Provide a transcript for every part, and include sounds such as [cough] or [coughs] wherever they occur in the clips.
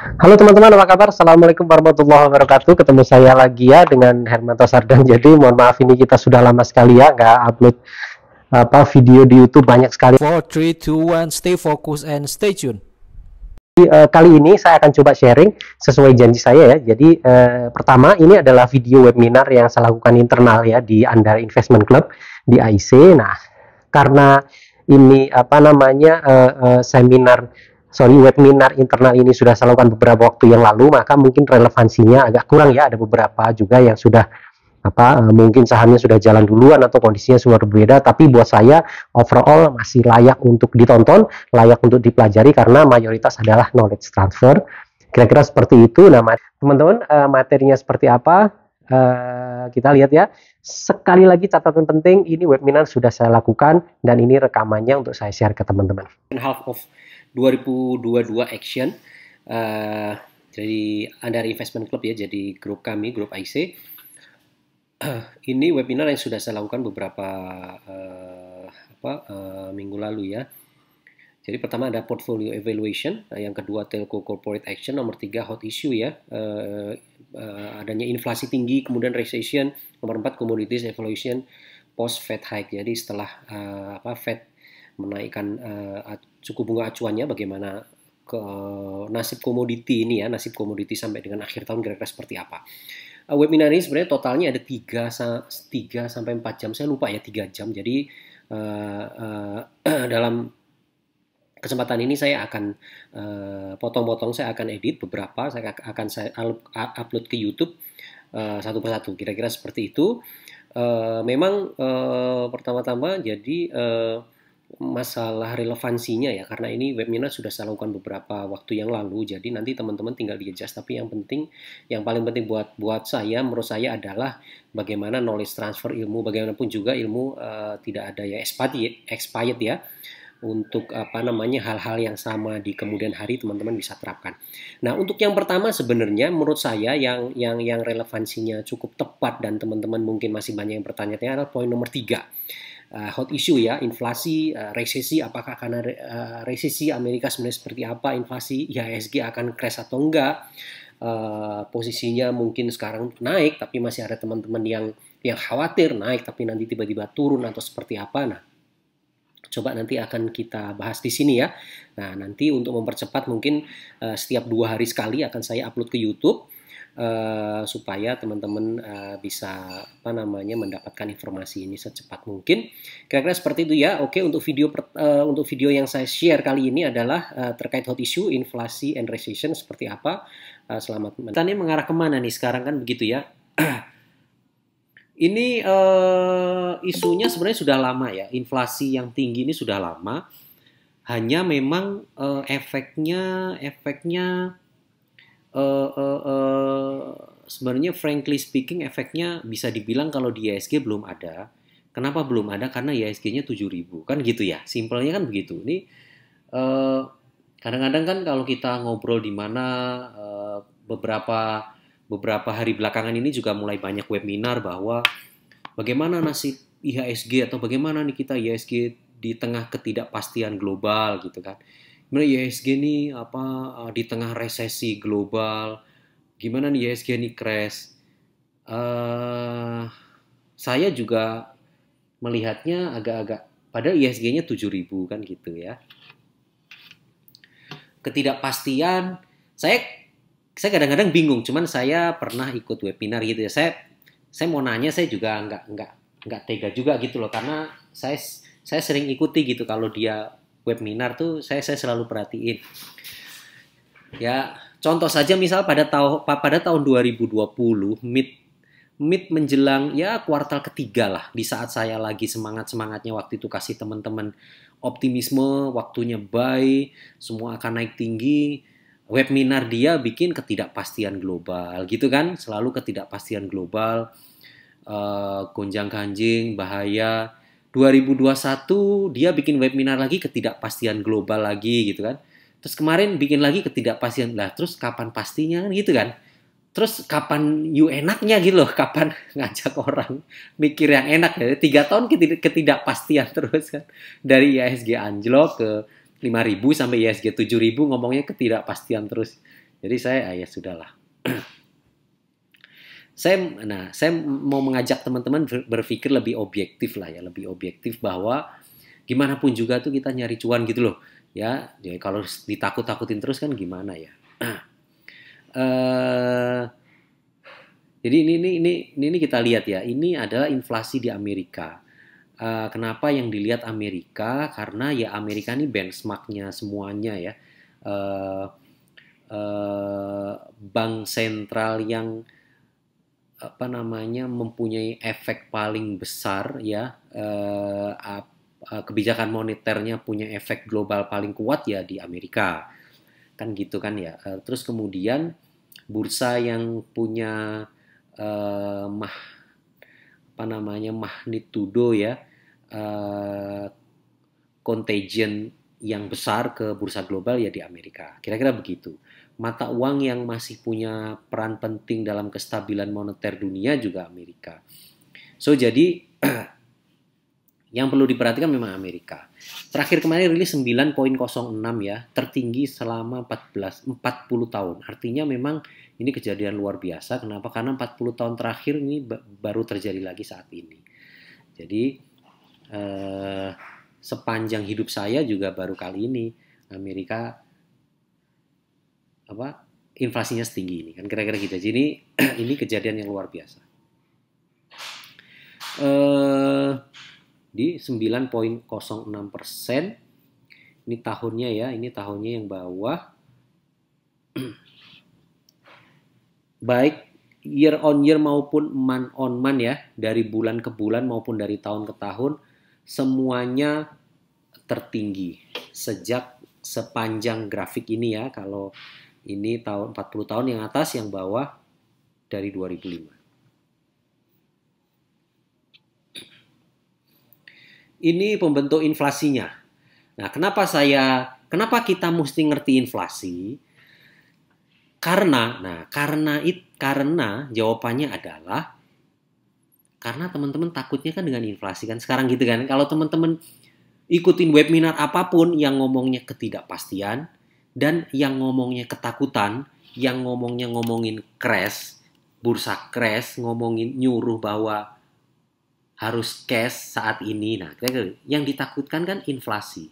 Halo teman-teman, apa kabar? Assalamualaikum warahmatullahi wabarakatuh. Ketemu saya lagi ya dengan Hermanto Sardan. Jadi mohon maaf ini kita sudah lama sekali ya nggak upload apa video di YouTube banyak sekali. Four, three, two, one. stay focus and stay tune. Eh, kali ini saya akan coba sharing sesuai janji saya ya. Jadi uh, pertama ini adalah video webinar yang saya lakukan internal ya di Andar Investment Club di AIC. Nah, karena ini apa namanya uh, uh, seminar sorry webinar internal ini sudah saya lakukan beberapa waktu yang lalu maka mungkin relevansinya agak kurang ya ada beberapa juga yang sudah apa eh, mungkin sahamnya sudah jalan duluan atau kondisinya sudah berbeda tapi buat saya overall masih layak untuk ditonton layak untuk dipelajari karena mayoritas adalah knowledge transfer kira-kira seperti itu nah teman-teman eh, materinya seperti apa eh, kita lihat ya sekali lagi catatan penting ini webinar sudah saya lakukan dan ini rekamannya untuk saya share ke teman-teman 2022 Action. Uh, jadi Andari Investment Club ya, jadi grup kami, grup IC. Uh, [clears throat] ini webinar yang sudah saya lakukan beberapa uh, apa, uh, minggu lalu ya. Jadi pertama ada portfolio evaluation, nah yang kedua telco corporate action, nomor tiga hot issue ya, uh, uh, adanya inflasi tinggi, kemudian recession, nomor empat commodities evaluation, post Fed hike. Jadi setelah uh, apa Fed menaikkan uh, suku bunga acuannya bagaimana ke nasib komoditi ini ya, nasib komoditi sampai dengan akhir tahun kira-kira seperti apa. Uh, webinar ini sebenarnya totalnya ada 3 3 sampai 4 jam. Saya lupa ya 3 jam. Jadi uh, uh, [clears throat] dalam kesempatan ini saya akan potong-potong, uh, saya akan edit beberapa, saya akan saya upload ke YouTube uh, satu persatu. Kira-kira seperti itu. Uh, memang uh, pertama-tama jadi uh, masalah relevansinya ya karena ini webinar sudah saya lakukan beberapa waktu yang lalu jadi nanti teman-teman tinggal di adjust tapi yang penting yang paling penting buat buat saya menurut saya adalah bagaimana knowledge transfer ilmu bagaimanapun juga ilmu uh, tidak ada ya expired expired ya untuk apa namanya hal-hal yang sama di kemudian hari teman-teman bisa terapkan. Nah, untuk yang pertama sebenarnya menurut saya yang yang yang relevansinya cukup tepat dan teman-teman mungkin masih banyak yang bertanya-tanya adalah poin nomor tiga uh, hot issue ya, inflasi, uh, resesi, apakah karena uh, resesi Amerika sebenarnya seperti apa, inflasi IHSG akan crash atau enggak, uh, posisinya mungkin sekarang naik, tapi masih ada teman-teman yang yang khawatir naik, tapi nanti tiba-tiba turun atau seperti apa. Nah, coba nanti akan kita bahas di sini ya. Nah, nanti untuk mempercepat mungkin uh, setiap dua hari sekali akan saya upload ke YouTube Eh, supaya teman-teman uh, bisa apa namanya mendapatkan informasi ini secepat mungkin. Kira-kira seperti itu ya. Oke, untuk video per, uh, untuk video yang saya share kali ini adalah uh, terkait hot issue inflasi and recession seperti apa. Uh, selamat. menikmati ini mengarah kemana nih sekarang kan begitu ya? [clears throat] ini uh, isunya sebenarnya sudah lama ya. Inflasi yang tinggi ini sudah lama. Hanya memang uh, efeknya efeknya uh, uh, uh, sebenarnya frankly speaking efeknya bisa dibilang kalau di ISG e belum ada. Kenapa belum ada? Karena ISG-nya e 7000 kan gitu ya. Simpelnya kan begitu. Ini kadang kadang-kadang kan kalau kita ngobrol di mana uh, beberapa beberapa hari belakangan ini juga mulai banyak webinar bahwa bagaimana nasib IHSG atau bagaimana nih kita IHSG di tengah ketidakpastian global gitu kan. Sebenarnya YSG ini apa eh, di tengah resesi global, gimana nih YSG ini crash? Uh, eh, saya juga melihatnya agak-agak padahal ISG-nya 7000 kan gitu ya. Ketidakpastian saya saya kadang-kadang bingung, cuman saya pernah ikut webinar gitu ya. Saya saya mau nanya saya juga nggak nggak nggak tega juga gitu loh karena saya saya sering ikuti gitu kalau dia webinar tuh saya saya selalu perhatiin. Ya, contoh saja misal pada tahun pada tahun 2020 mid mid menjelang ya kuartal ketiga lah di saat saya lagi semangat-semangatnya waktu itu kasih teman-teman optimisme, waktunya buy, semua akan naik tinggi. Webinar dia bikin ketidakpastian global gitu kan, selalu ketidakpastian global, uh, gonjang-ganjing, bahaya 2021 dia bikin webinar lagi ketidakpastian global lagi gitu kan. Terus kemarin bikin lagi ketidakpastian. Lah terus kapan pastinya kan gitu kan. Terus kapan you enaknya gitu loh, kapan [laughs] ngajak orang mikir yang enak ya. Tiga tahun ketidakpastian [laughs] terus kan. Dari ISG anjlok ke 5000 sampai ISG 7000 ngomongnya ketidakpastian terus. Jadi saya ah, ya sudahlah saya nah saya mau mengajak teman-teman berpikir lebih objektif lah ya lebih objektif bahwa gimana pun juga tuh kita nyari cuan gitu loh ya jadi ya, kalau ditakut-takutin terus kan gimana ya uh, [clears throat] jadi ini ini ini ini kita lihat ya ini adalah inflasi di Amerika uh, kenapa yang dilihat Amerika karena ya Amerika ini benchmarknya semuanya ya uh, uh, bank sentral yang apa namanya mempunyai efek paling besar ya uh, kebijakan moneternya punya efek global paling kuat ya di Amerika kan gitu kan ya uh, terus kemudian bursa yang punya eh, mah apa namanya magnitudo ya eh, contagion yang besar ke bursa global ya di Amerika kira-kira begitu mata uang yang masih punya peran penting dalam kestabilan moneter dunia juga Amerika. So jadi [clears throat] yang perlu diperhatikan memang Amerika. Terakhir kemarin rilis 9.06 ya, tertinggi selama 14 40 tahun. Artinya memang ini kejadian luar biasa. Kenapa? Karena 40 tahun terakhir ini baru terjadi lagi saat ini. Jadi eh, sepanjang hidup saya juga baru kali ini Amerika apa inflasinya setinggi ini kan kira-kira gitu. Jadi [clears throat] ini kejadian yang luar biasa. Eh di 9.06 persen ini tahunnya ya ini tahunnya yang bawah [clears throat] baik year on year maupun man on man ya dari bulan ke bulan maupun dari tahun ke tahun semuanya tertinggi sejak sepanjang grafik ini ya kalau ini tahun 40 tahun yang atas, yang bawah dari 2005. Ini pembentuk inflasinya. Nah, kenapa saya kenapa kita mesti ngerti inflasi? Karena nah, karena it, karena jawabannya adalah karena teman-teman takutnya kan dengan inflasi kan sekarang gitu kan. Kalau teman-teman ikutin webinar apapun yang ngomongnya ketidakpastian, dan yang ngomongnya ketakutan, yang ngomongnya ngomongin crash, bursa crash, ngomongin nyuruh bahwa harus cash saat ini. Nah, gitu. yang ditakutkan kan inflasi.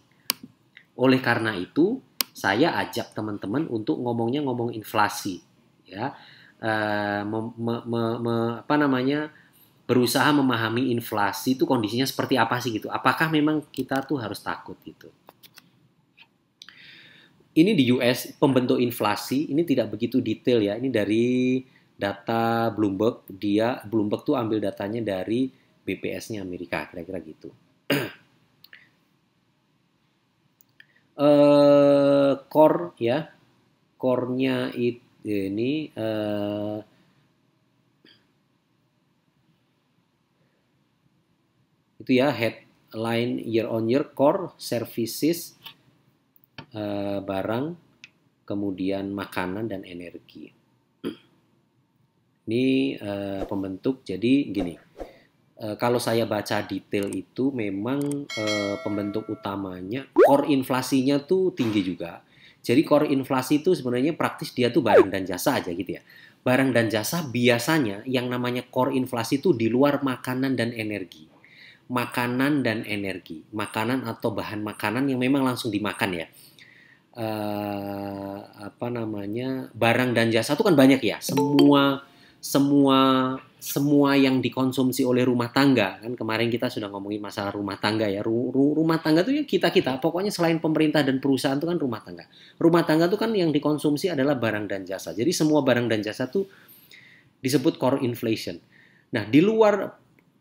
Oleh karena itu, saya ajak teman-teman untuk ngomongnya ngomong inflasi, ya, e, eh, me, me, me, me, apa namanya, berusaha memahami inflasi itu kondisinya seperti apa sih gitu. Apakah memang kita tuh harus takut gitu? ini di US pembentuk inflasi ini tidak begitu detail ya. Ini dari data Bloomberg. Dia Bloomberg tuh ambil datanya dari BPS-nya Amerika kira-kira gitu. uh, [clears throat] core ya core-nya ini uh, itu ya headline year on year core services Eh, barang, kemudian makanan dan energi. Ini uh, pembentuk jadi gini. Uh, kalau saya baca detail itu memang uh, pembentuk utamanya core inflasinya tuh tinggi juga. Jadi core inflasi itu sebenarnya praktis dia tuh barang dan jasa aja gitu ya. Barang dan jasa biasanya yang namanya core inflasi itu di luar makanan dan energi. Makanan dan energi, makanan atau bahan makanan yang memang langsung dimakan ya uh, apa namanya barang dan jasa itu kan banyak ya semua semua semua yang dikonsumsi oleh rumah tangga kan kemarin kita sudah ngomongin masalah rumah tangga ya ru, ru, rumah tangga itu ya kita kita pokoknya selain pemerintah dan perusahaan itu kan rumah tangga rumah tangga itu kan yang dikonsumsi adalah barang dan jasa jadi semua barang dan jasa itu disebut core inflation nah di luar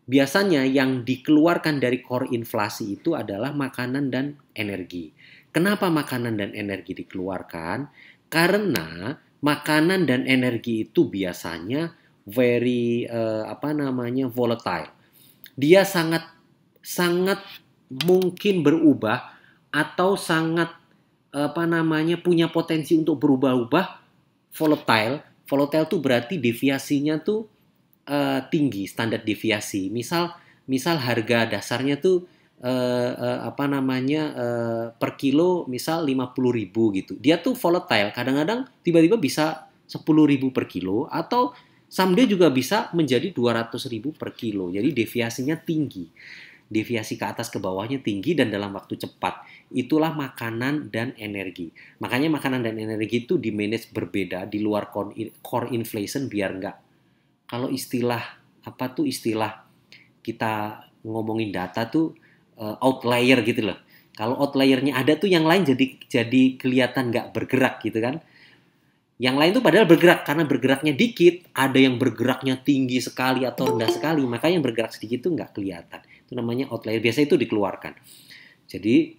biasanya yang dikeluarkan dari core inflasi itu adalah makanan dan energi Kenapa makanan dan energi dikeluarkan? Karena makanan dan energi itu biasanya very uh, apa namanya volatile. Dia sangat sangat mungkin berubah atau sangat eh, apa namanya punya potensi untuk berubah-ubah volatile. Volatile itu berarti deviasinya tuh uh, tinggi standar deviasi. Misal misal harga dasarnya tuh eh, eh, apa namanya eh, per kilo misal 50 ribu gitu. Dia tuh volatile. Kadang-kadang tiba-tiba bisa 10.000 per kilo atau someday juga bisa menjadi 200.000 per kilo. Jadi deviasinya tinggi. Deviasi ke atas ke bawahnya tinggi dan dalam waktu cepat. Itulah makanan dan energi. Makanya makanan dan energi itu di manage berbeda di luar core inflation biar nggak. Kalau istilah apa tuh istilah kita ngomongin data tuh uh, outlier gitu loh. Kalau outliernya ada tuh yang lain jadi jadi kelihatan nggak bergerak gitu kan. Yang lain tuh padahal bergerak karena bergeraknya dikit, ada yang bergeraknya tinggi sekali atau rendah sekali, makanya yang bergerak sedikit tuh nggak kelihatan. Itu namanya outlier. Biasa itu dikeluarkan. Jadi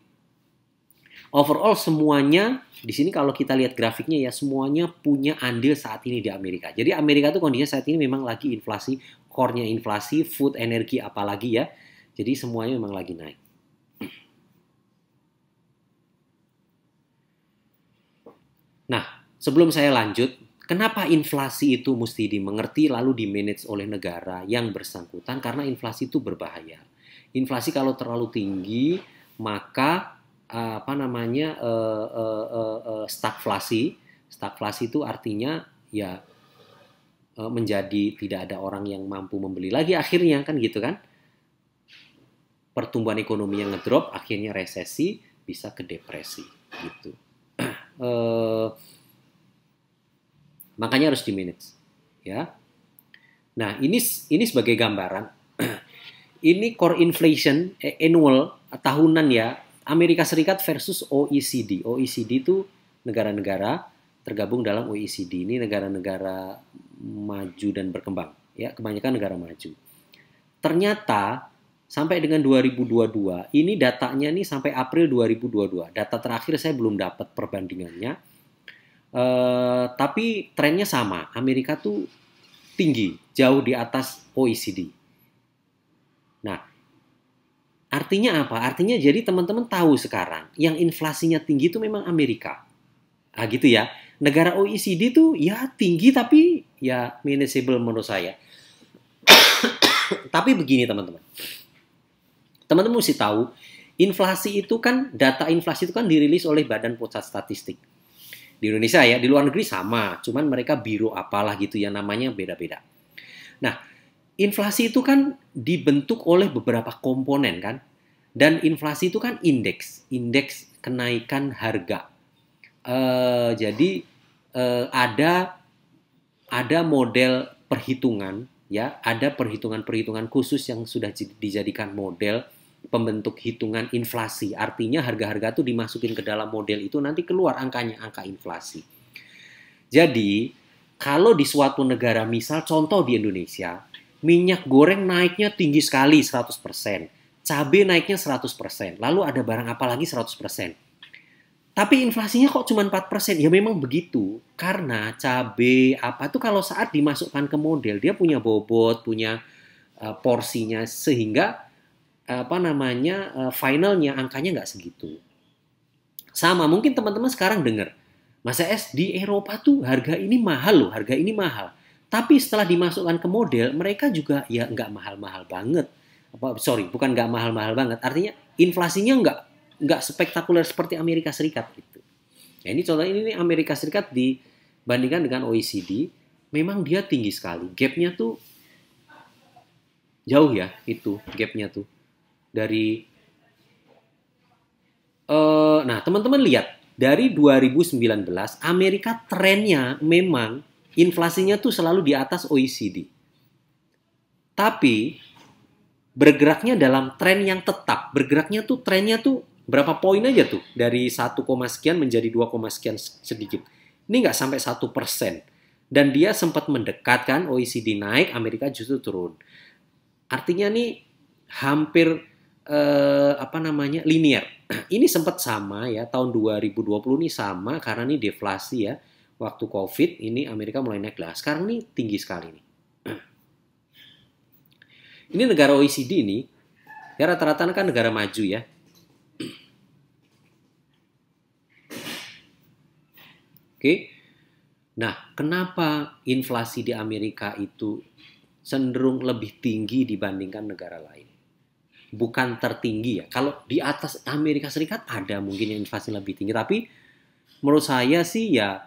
overall semuanya di sini kalau kita lihat grafiknya ya semuanya punya andil saat ini di Amerika. Jadi Amerika tuh kondisinya saat ini memang lagi inflasi, core-nya inflasi, food, energi apalagi ya. Jadi semuanya memang lagi naik. Nah, sebelum saya lanjut, kenapa inflasi itu mesti dimengerti lalu dimanage oleh negara yang bersangkutan? Karena inflasi itu berbahaya. Inflasi kalau terlalu tinggi, maka eh, apa namanya uh, uh, uh, stagflasi. Stagflasi itu artinya ya eh, menjadi tidak ada orang yang mampu membeli lagi akhirnya kan gitu kan pertumbuhan ekonomi yang ngedrop, akhirnya resesi, bisa ke depresi gitu. Uh, [clears throat] makanya harus di manage ya. Nah, ini ini sebagai gambaran. [clears throat] ini core inflation eh, annual tahunan ya Amerika Serikat versus OECD. OECD itu negara-negara tergabung dalam OECD ini negara-negara maju dan berkembang ya kebanyakan negara maju ternyata sampai dengan 2022 ini datanya nih sampai April 2022 data terakhir saya belum dapat perbandingannya uh, tapi trennya sama Amerika tuh tinggi jauh di atas OECD nah artinya apa artinya jadi teman-teman tahu sekarang yang inflasinya tinggi itu memang Amerika ah gitu ya negara OECD tuh ya tinggi tapi ya manageable menurut saya [coughs] tapi begini teman-teman Teman-teman mesti tahu, inflasi itu kan, data inflasi itu kan dirilis oleh Badan Pusat Statistik. Di Indonesia ya, di luar negeri sama, cuman mereka biro apalah gitu ya namanya beda-beda. Nah, inflasi itu kan dibentuk oleh beberapa komponen kan, dan inflasi itu kan indeks, indeks kenaikan harga. Uh, jadi uh, ada ada model perhitungan ya, ada perhitungan-perhitungan khusus yang sudah dijadikan model pembentuk hitungan inflasi. Artinya harga-harga itu dimasukin ke dalam model itu nanti keluar angkanya angka inflasi. Jadi kalau di suatu negara misal contoh di Indonesia minyak goreng naiknya tinggi sekali 100%, cabai naiknya 100%, lalu ada barang apa lagi 100%. Tapi inflasinya kok cuma 4%? Ya memang begitu. Karena cabai apa tuh kalau saat dimasukkan ke model, dia punya bobot, punya eh, porsinya, sehingga apa namanya eh, finalnya angkanya nggak segitu. Sama mungkin teman-teman sekarang dengar, masa es di Eropa tuh harga ini mahal loh, harga ini mahal. Tapi setelah dimasukkan ke model, mereka juga ya nggak mahal-mahal banget. Apa, sorry, bukan nggak mahal-mahal banget. Artinya inflasinya nggak nggak spektakuler seperti Amerika Serikat gitu. Ya, ini contoh ini Amerika Serikat dibandingkan dengan OECD, memang dia tinggi sekali. Gapnya tuh jauh ya itu gapnya tuh dari uh, nah teman-teman lihat dari 2019 Amerika trennya memang inflasinya tuh selalu di atas OECD. Tapi bergeraknya dalam tren yang tetap, bergeraknya tuh trennya tuh berapa poin aja tuh dari 1, sekian menjadi 2, sekian sedikit. Ini nggak sampai satu persen. Dan dia sempat mendekatkan OECD naik, Amerika justru turun. Artinya nih hampir eh, apa namanya linear. [clears throat] Ini sempat sama ya tahun 2020 ini sama karena ini deflasi ya. Waktu Covid ini Amerika mulai naik lah. Sekarang ini tinggi sekali nih. [clears throat] Ini negara OECD ini ya rata-rata kan negara maju ya. [clears throat] Oke. Nah, kenapa inflasi di Amerika itu cenderung lebih tinggi dibandingkan negara lain? bukan tertinggi ya. Kalau di atas Amerika Serikat ada mungkin yang inflasi lebih tinggi, tapi menurut saya sih ya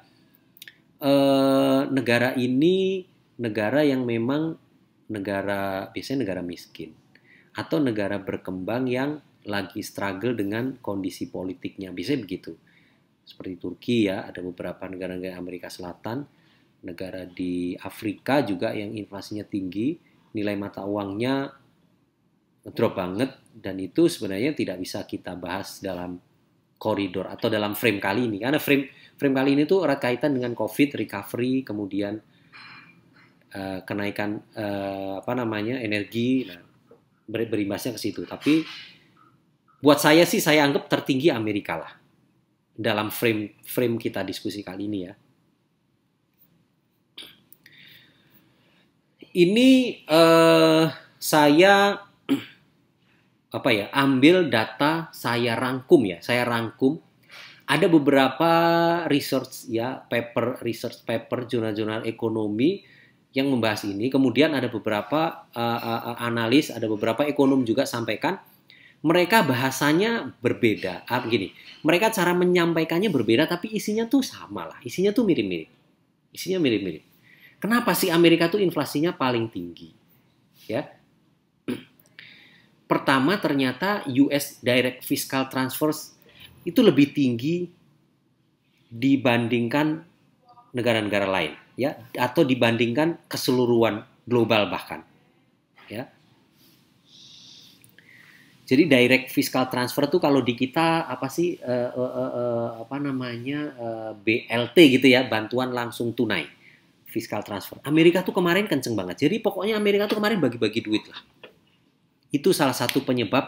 eh, negara ini negara yang memang negara biasanya negara miskin atau negara berkembang yang lagi struggle dengan kondisi politiknya. Biasanya begitu. Seperti Turki ya, ada beberapa negara-negara Amerika Selatan, negara di Afrika juga yang inflasinya tinggi, nilai mata uangnya drop banget dan itu sebenarnya tidak bisa kita bahas dalam koridor atau dalam frame kali ini karena frame frame kali ini tuh erat kaitan dengan covid recovery kemudian uh, kenaikan uh, apa namanya energi nah, ber berimbasnya ke situ tapi buat saya sih saya anggap tertinggi Amerika lah dalam frame frame kita diskusi kali ini ya ini uh, saya apa ya ambil data saya rangkum ya saya rangkum ada beberapa research ya paper research paper jurnal-jurnal ekonomi yang membahas ini kemudian ada beberapa uh, uh, analis ada beberapa ekonom juga sampaikan mereka bahasanya berbeda ah, gini mereka cara menyampaikannya berbeda tapi isinya tuh sama lah isinya tuh mirip-mirip isinya mirip-mirip kenapa sih Amerika tuh inflasinya paling tinggi ya Pertama ternyata US direct fiscal transfers itu lebih tinggi dibandingkan negara-negara lain ya atau dibandingkan keseluruhan global bahkan ya. Jadi direct fiscal transfer tuh kalau di kita apa sih uh, uh, uh, uh, apa namanya uh, BLT gitu ya bantuan langsung tunai fiscal transfer. Amerika tuh kemarin kenceng banget. Jadi pokoknya Amerika tuh kemarin bagi-bagi duit lah itu salah satu penyebab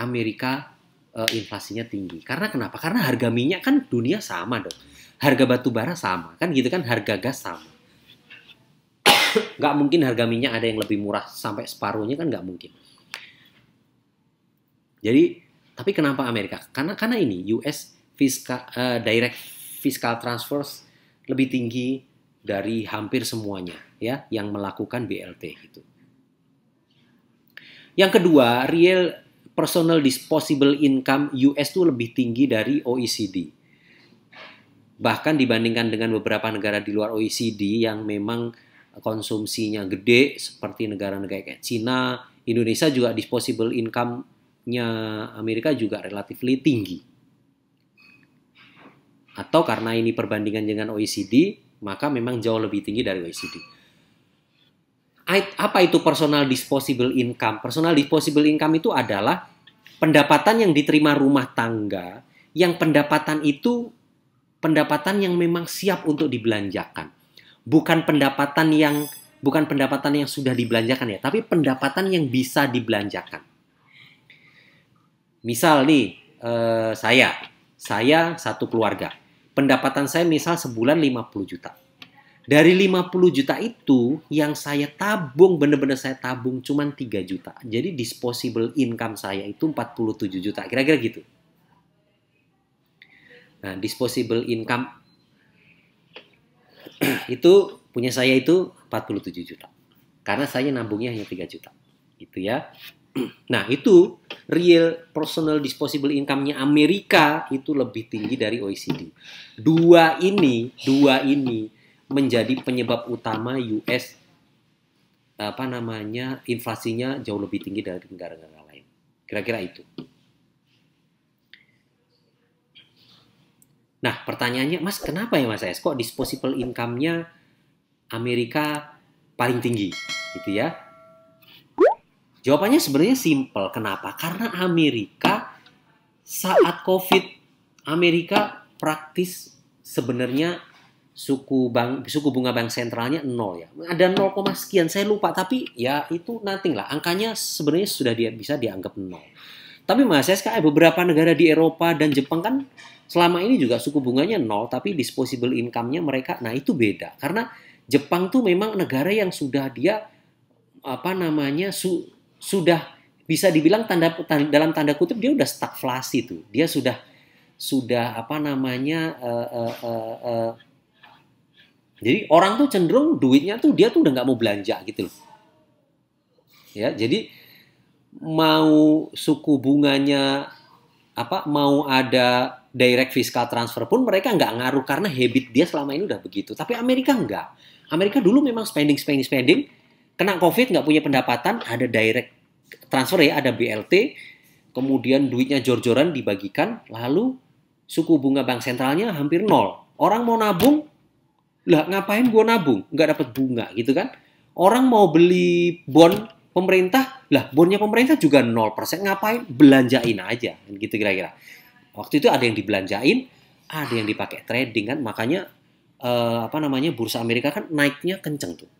Amerika uh, inflasinya tinggi. Karena kenapa? Karena harga minyak kan dunia sama dong. Harga batu bara sama, kan gitu kan harga gas sama. nggak mungkin harga minyak ada yang lebih murah sampai separuhnya kan nggak mungkin. Jadi, tapi kenapa Amerika? Karena karena ini US uh, eh, direct fiscal transfers lebih tinggi dari hampir semuanya ya yang melakukan BLT gitu. Yang kedua, real personal disposable income US itu lebih tinggi dari OECD. Bahkan dibandingkan dengan beberapa negara di luar OECD yang memang konsumsinya gede seperti negara-negara kayak Cina, Indonesia juga disposable income-nya Amerika juga relatif tinggi. Atau karena ini perbandingan dengan OECD, maka memang jauh lebih tinggi dari OECD apa itu personal disposable income? Personal disposable income itu adalah pendapatan yang diterima rumah tangga yang pendapatan itu pendapatan yang memang siap untuk dibelanjakan. Bukan pendapatan yang bukan pendapatan yang sudah dibelanjakan ya, tapi pendapatan yang bisa dibelanjakan. Misal nih eh, saya, saya satu keluarga. Pendapatan saya misal sebulan 50 juta dari 50 juta itu yang saya tabung, bener-bener saya tabung cuman 3 juta. Jadi disposable income saya itu 47 juta, kira-kira gitu. Nah, disposable income [clears throat] itu punya saya itu 47 juta. Karena saya nabungnya hanya 3 juta. Gitu ya. [clears throat] Nah, itu real personal disposable income-nya Amerika itu lebih tinggi dari OECD. Dua ini, dua ini menjadi penyebab utama US apa namanya inflasinya jauh lebih tinggi dari negara-negara lain. Kira-kira itu. Nah, pertanyaannya, Mas, kenapa ya Mas S? Kok disposable income-nya Amerika paling tinggi? Gitu ya. Jawabannya sebenarnya simple. Kenapa? Karena Amerika saat COVID, Amerika praktis sebenarnya suku bank suku bunga bank sentralnya nol ya ada 0, sekian saya lupa tapi ya itu nanti lah angkanya sebenarnya sudah dia, bisa dianggap nol tapi mas SKI beberapa negara di Eropa dan Jepang kan selama ini juga suku bunganya nol tapi disposable income-nya mereka nah itu beda karena Jepang tuh memang negara yang sudah dia apa namanya su, sudah bisa dibilang tanda, tanda dalam tanda kutip dia udah stagflasi tuh dia sudah sudah apa namanya uh, uh, uh, uh, jadi orang tuh cenderung duitnya tuh dia tuh udah nggak mau belanja gitu loh. Ya, jadi mau suku bunganya apa mau ada direct fiscal transfer pun mereka nggak ngaruh karena habit dia selama ini udah begitu. Tapi Amerika nggak. Amerika dulu memang spending spending spending kena covid nggak punya pendapatan ada direct transfer ya ada BLT kemudian duitnya jor-joran dibagikan lalu suku bunga bank sentralnya hampir nol. Orang mau nabung lah ngapain gue nabung? Nggak dapat bunga gitu kan? Orang mau beli bond pemerintah, lah bonnya pemerintah juga 0%. Ngapain? Belanjain aja gitu kira-kira. Waktu itu ada yang dibelanjain, ada yang dipakai trading kan. Makanya uh, apa namanya bursa Amerika kan naiknya kenceng tuh.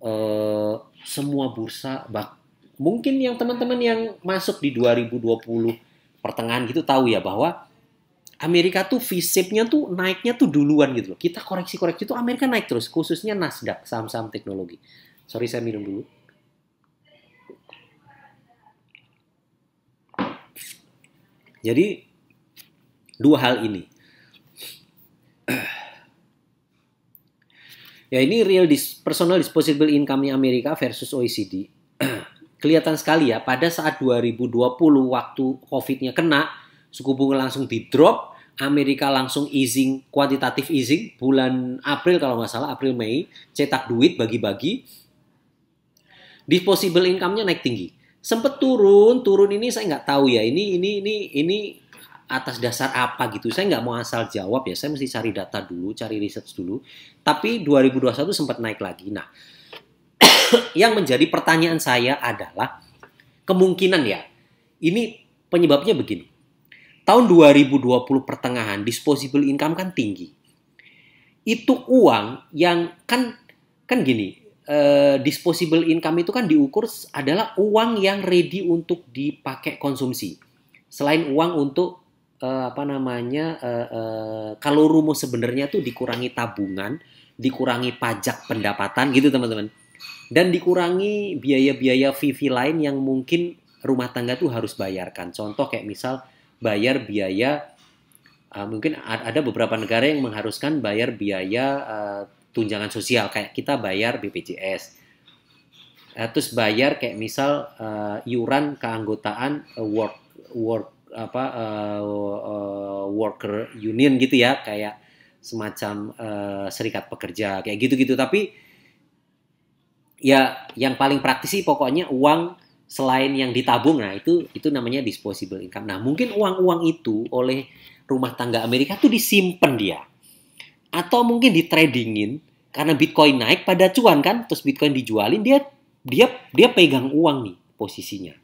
Uh, semua bursa bak mungkin yang teman-teman yang masuk di 2020 pertengahan gitu tahu ya bahwa Amerika tuh visipnya tuh naiknya tuh duluan gitu loh. Kita koreksi-koreksi tuh Amerika naik terus, khususnya Nasdaq, saham-saham teknologi. Sorry, saya minum dulu. Jadi, dua hal ini. ya ini real dis personal disposable income-nya Amerika versus OECD. Kelihatan sekali ya, pada saat 2020 waktu COVID-nya kena, suku bunga langsung di drop, Amerika langsung easing, kuantitatif easing bulan April kalau nggak salah, April Mei, cetak duit bagi-bagi. Disposable income-nya naik tinggi. Sempet turun, turun ini saya nggak tahu ya. Ini ini ini ini atas dasar apa gitu. Saya nggak mau asal jawab ya. Saya mesti cari data dulu, cari research dulu. Tapi 2021 sempat naik lagi. Nah, [coughs] yang menjadi pertanyaan saya adalah kemungkinan ya. Ini penyebabnya begini tahun 2020 pertengahan disposable income kan tinggi. Itu uang yang kan kan gini, eh, disposable income itu kan diukur adalah uang yang ready untuk dipakai konsumsi. Selain uang untuk eh, apa namanya eh, eh, kalau rumus sebenarnya tuh dikurangi tabungan, dikurangi pajak pendapatan gitu teman-teman. Dan dikurangi biaya-biaya VV lain yang mungkin rumah tangga tuh harus bayarkan. Contoh kayak misal bayar biaya uh, mungkin ada beberapa negara yang mengharuskan bayar biaya uh, tunjangan sosial kayak kita bayar BPJS uh, eh, terus bayar kayak misal uh, iuran keanggotaan uh, work work apa uh, uh, worker union gitu ya kayak semacam uh, serikat pekerja kayak gitu-gitu tapi ya yang paling praktis sih pokoknya uang selain yang ditabung nah itu itu namanya disposable income nah mungkin uang-uang itu oleh rumah tangga Amerika tuh disimpan dia atau mungkin ditradingin karena Bitcoin naik pada cuan kan terus Bitcoin dijualin dia dia dia pegang uang nih posisinya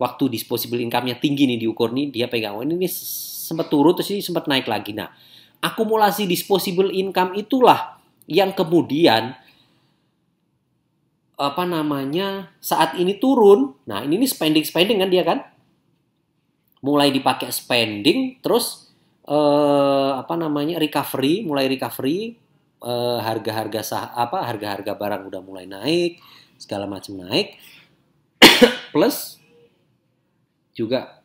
waktu disposable income-nya tinggi nih diukur nih dia pegang uang ini, ini sempat turun terus ini sempat naik lagi nah akumulasi disposable income itulah yang kemudian apa namanya saat ini turun. Nah ini nih spending spending kan dia kan, mulai dipakai spending, terus eh, apa namanya recovery, mulai recovery, eh, harga-harga sah apa harga-harga barang udah mulai naik, segala macam naik, [coughs] plus juga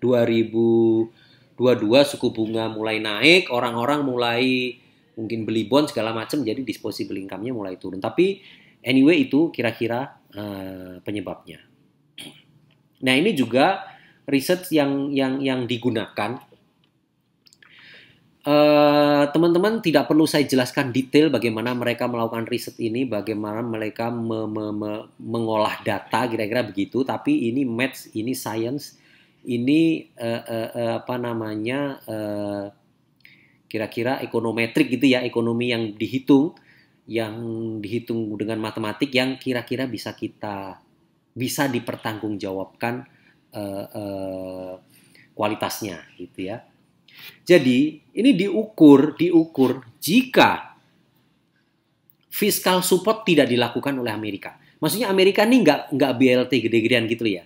2022 suku bunga mulai naik, orang-orang mulai mungkin beli bond segala macam jadi disposable income-nya mulai turun. Tapi anyway itu kira-kira uh, penyebabnya. Nah, ini juga riset yang yang yang digunakan eh, teman-teman uh, tidak perlu saya jelaskan detail bagaimana mereka melakukan riset ini, bagaimana mereka me, me, me, mengolah data kira-kira begitu. Tapi ini maths, ini science, ini uh, uh, uh, apa namanya uh, kira-kira ekonometrik gitu ya, ekonomi yang dihitung, yang dihitung dengan matematik yang kira-kira bisa kita bisa dipertanggungjawabkan uh, uh, kualitasnya gitu ya. Jadi ini diukur diukur jika fiskal support tidak dilakukan oleh Amerika. Maksudnya Amerika ini nggak nggak BLT gede-gedean gitu ya.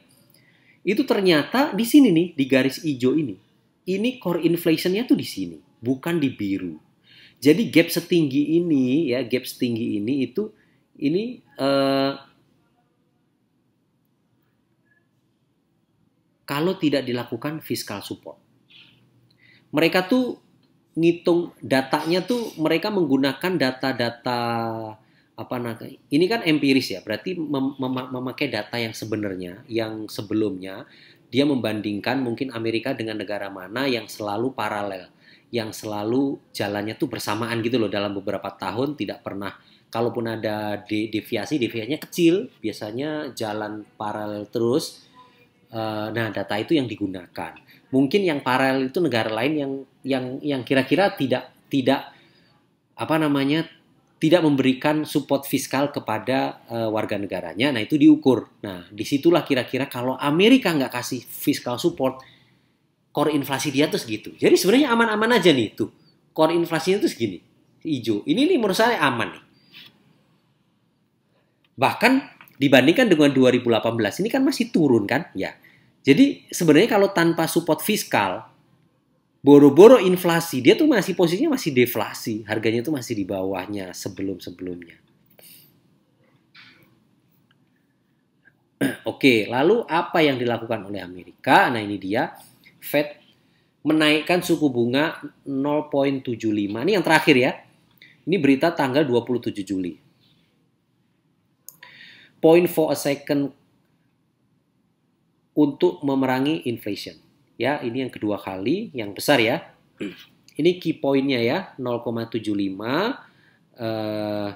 Itu ternyata di sini nih di garis hijau ini, ini core inflationnya tuh di sini bukan di biru. Jadi gap setinggi ini ya, gap setinggi ini itu ini eh, kalau tidak dilakukan fiskal support. Mereka tuh ngitung datanya tuh mereka menggunakan data-data apa namanya ini kan empiris ya berarti mem mem memakai data yang sebenarnya yang sebelumnya dia membandingkan mungkin Amerika dengan negara mana yang selalu paralel yang selalu jalannya tuh bersamaan gitu loh dalam beberapa tahun tidak pernah kalaupun ada de deviasi deviasinya kecil biasanya jalan paralel terus uh, nah data itu yang digunakan mungkin yang paralel itu negara lain yang yang yang kira-kira tidak tidak apa namanya tidak memberikan support fiskal kepada uh, warga negaranya. Nah, itu diukur. Nah, disitulah kira-kira kalau Amerika nggak kasih fiskal support, core inflasi dia tuh segitu. Jadi sebenarnya aman-aman aja nih tuh. Core inflasinya tuh segini. Hijau. Ini nih menurut saya aman nih. Bahkan dibandingkan dengan 2018 ini kan masih turun kan? Ya. Jadi sebenarnya kalau tanpa support fiskal, boro-boro inflasi, dia tuh masih posisinya masih deflasi. Harganya tuh masih di bawahnya sebelum-sebelumnya. [clears throat] Oke, lalu apa yang dilakukan oleh Amerika? Nah ini dia Fed menaikkan suku bunga 0.75. Ini yang terakhir ya. Ini berita tanggal 27 Juli. Point for a second untuk memerangi inflation. Ya, ini yang kedua kali, yang besar ya. Ini key pointnya ya, 0,75. Uh,